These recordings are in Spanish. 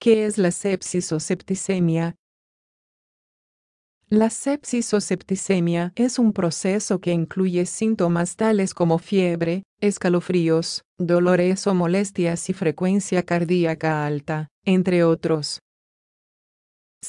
¿Qué es la sepsis o septicemia? La sepsis o septicemia es un proceso que incluye síntomas tales como fiebre, escalofríos, dolores o molestias y frecuencia cardíaca alta, entre otros.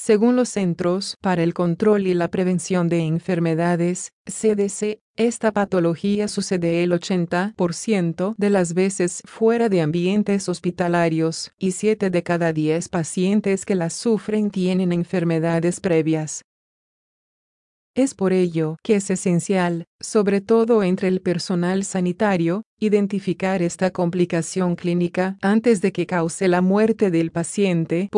Según los Centros para el Control y la Prevención de Enfermedades, CDC, esta patología sucede el 80% de las veces fuera de ambientes hospitalarios, y 7 de cada 10 pacientes que la sufren tienen enfermedades previas. Es por ello que es esencial, sobre todo entre el personal sanitario, identificar esta complicación clínica antes de que cause la muerte del paciente.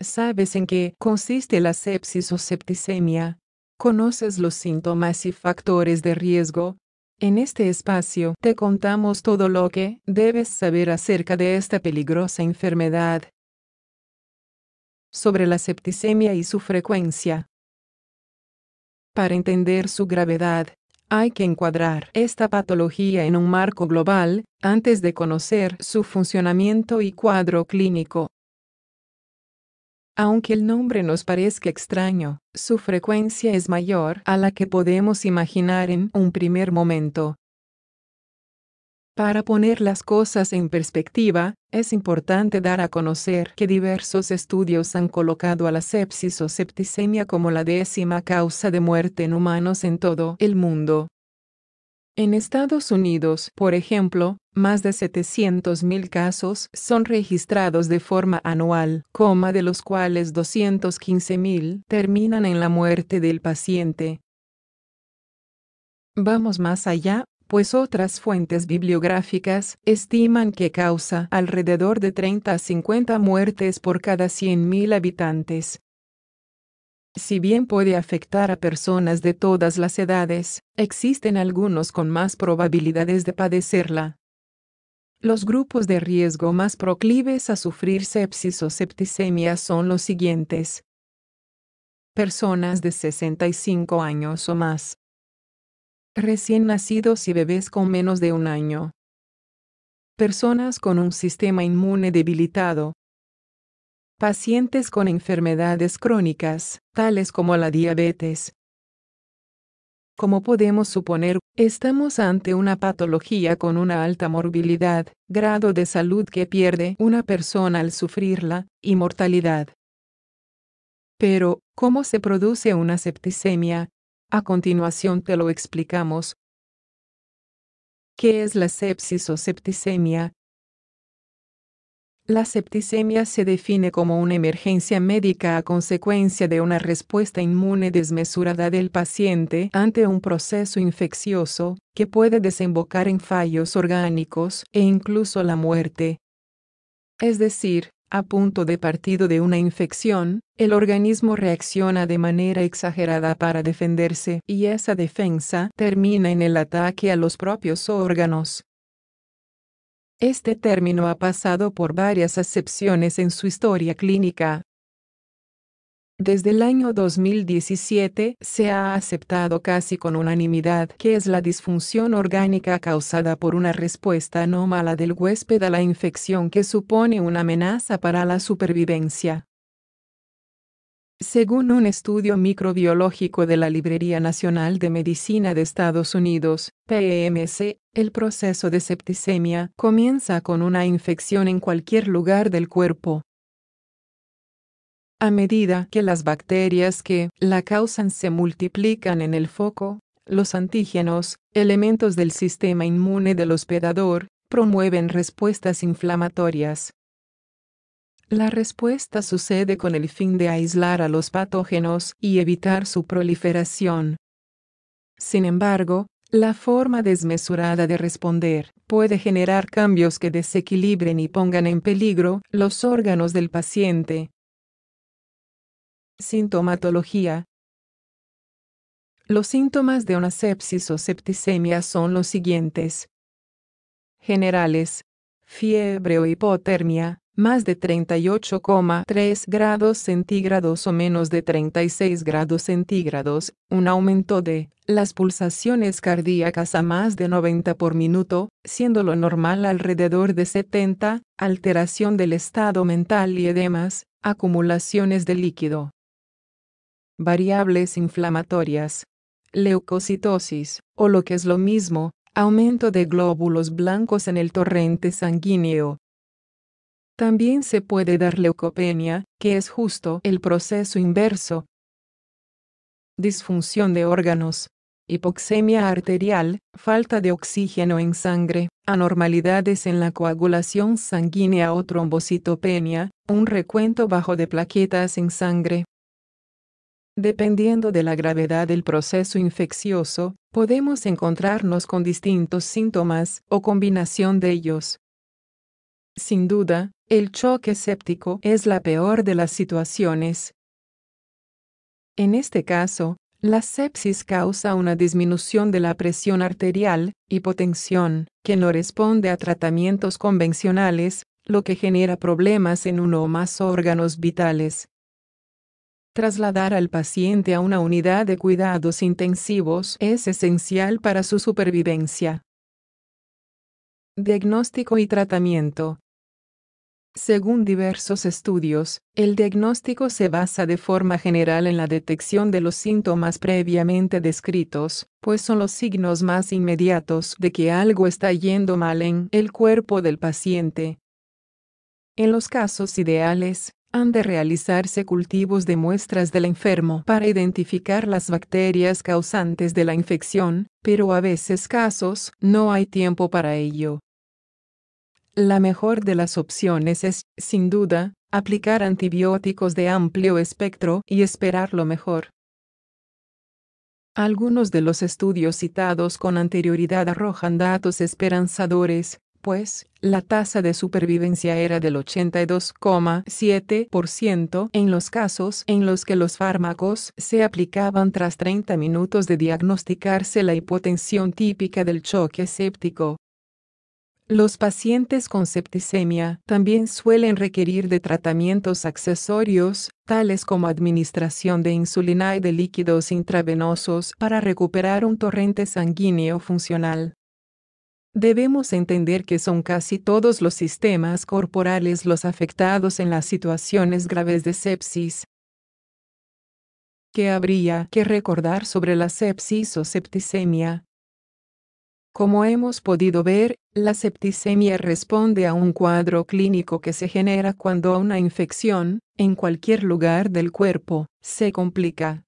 ¿Sabes en qué consiste la sepsis o septicemia? ¿Conoces los síntomas y factores de riesgo? En este espacio te contamos todo lo que debes saber acerca de esta peligrosa enfermedad. Sobre la septicemia y su frecuencia. Para entender su gravedad, hay que encuadrar esta patología en un marco global, antes de conocer su funcionamiento y cuadro clínico. Aunque el nombre nos parezca extraño, su frecuencia es mayor a la que podemos imaginar en un primer momento. Para poner las cosas en perspectiva, es importante dar a conocer que diversos estudios han colocado a la sepsis o septicemia como la décima causa de muerte en humanos en todo el mundo. En Estados Unidos, por ejemplo, más de 700.000 casos son registrados de forma anual, coma de los cuales 215.000 terminan en la muerte del paciente. Vamos más allá, pues otras fuentes bibliográficas estiman que causa alrededor de 30 a 50 muertes por cada 100.000 habitantes. Si bien puede afectar a personas de todas las edades, existen algunos con más probabilidades de padecerla. Los grupos de riesgo más proclives a sufrir sepsis o septicemia son los siguientes. Personas de 65 años o más, recién nacidos y bebés con menos de un año. Personas con un sistema inmune debilitado. Pacientes con enfermedades crónicas, tales como la diabetes. Como podemos suponer, estamos ante una patología con una alta morbilidad, grado de salud que pierde una persona al sufrirla, y mortalidad. Pero, ¿cómo se produce una septicemia, a continuación te lo explicamos. ¿Qué es la sepsis o septicemia? La septicemia se define como una emergencia médica a consecuencia de una respuesta inmune desmesurada del paciente ante un proceso infeccioso, que puede desembocar en fallos orgánicos e incluso la muerte. Es decir, a punto de partido de una infección, el organismo reacciona de manera exagerada para defenderse y esa defensa termina en el ataque a los propios órganos. Este término ha pasado por varias acepciones en su historia clínica, desde el año 2017 se ha aceptado casi con unanimidad que es la disfunción orgánica causada por una respuesta anómala del huésped a la infección que supone una amenaza para la supervivencia. Según un estudio microbiológico de la Librería Nacional de Medicina de Estados Unidos, PEMC, el proceso de septicemia comienza con una infección en cualquier lugar del cuerpo, a medida que las bacterias que la causan se multiplican en el foco, los antígenos, elementos del sistema inmune del hospedador, promueven respuestas inflamatorias. La respuesta sucede con el fin de aislar a los patógenos y evitar su proliferación. Sin embargo, la forma desmesurada de responder puede generar cambios que desequilibren y pongan en peligro los órganos del paciente, Sintomatología. Los síntomas de una sepsis o septicemia son los siguientes. Generales. Fiebre o hipotermia, más de 38,3 grados centígrados o menos de 36 grados centígrados, un aumento de las pulsaciones cardíacas a más de 90 por minuto, siendo lo normal alrededor de 70, alteración del estado mental y edemas, acumulaciones de líquido variables inflamatorias, leucocitosis, o lo que es lo mismo, aumento de glóbulos blancos en el torrente sanguíneo. También se puede dar leucopenia, que es justo el proceso inverso. Disfunción de órganos, hipoxemia arterial, falta de oxígeno en sangre, anormalidades en la coagulación sanguínea o trombocitopenia, un recuento bajo de plaquetas en sangre, Dependiendo de la gravedad del proceso infeccioso, podemos encontrarnos con distintos síntomas o combinación de ellos. Sin duda, el choque séptico es la peor de las situaciones. En este caso, la sepsis causa una disminución de la presión arterial, hipotensión, que no responde a tratamientos convencionales, lo que genera problemas en uno o más órganos vitales. Trasladar al paciente a una unidad de cuidados intensivos es esencial para su supervivencia. Diagnóstico y tratamiento. Según diversos estudios, el diagnóstico se basa de forma general en la detección de los síntomas previamente descritos, pues son los signos más inmediatos de que algo está yendo mal en el cuerpo del paciente. En los casos ideales, de realizarse cultivos de muestras del enfermo para identificar las bacterias causantes de la infección, pero a veces casos no hay tiempo para ello. La mejor de las opciones es, sin duda, aplicar antibióticos de amplio espectro y esperar lo mejor. Algunos de los estudios citados con anterioridad arrojan datos esperanzadores, pues, la tasa de supervivencia era del 82,7% en los casos en los que los fármacos se aplicaban tras 30 minutos de diagnosticarse la hipotensión típica del choque séptico. Los pacientes con septicemia también suelen requerir de tratamientos accesorios, tales como administración de insulina y de líquidos intravenosos para recuperar un torrente sanguíneo funcional. Debemos entender que son casi todos los sistemas corporales los afectados en las situaciones graves de sepsis. ¿Qué habría que recordar sobre la sepsis o septicemia? Como hemos podido ver, la septicemia responde a un cuadro clínico que se genera cuando una infección, en cualquier lugar del cuerpo, se complica.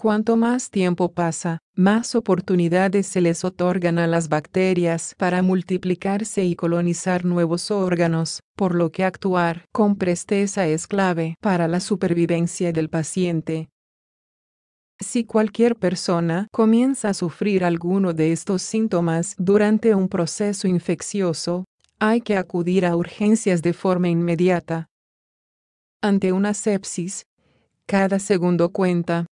Cuanto más tiempo pasa, más oportunidades se les otorgan a las bacterias para multiplicarse y colonizar nuevos órganos, por lo que actuar con presteza es clave para la supervivencia del paciente. Si cualquier persona comienza a sufrir alguno de estos síntomas durante un proceso infeccioso, hay que acudir a urgencias de forma inmediata. Ante una sepsis, cada segundo cuenta.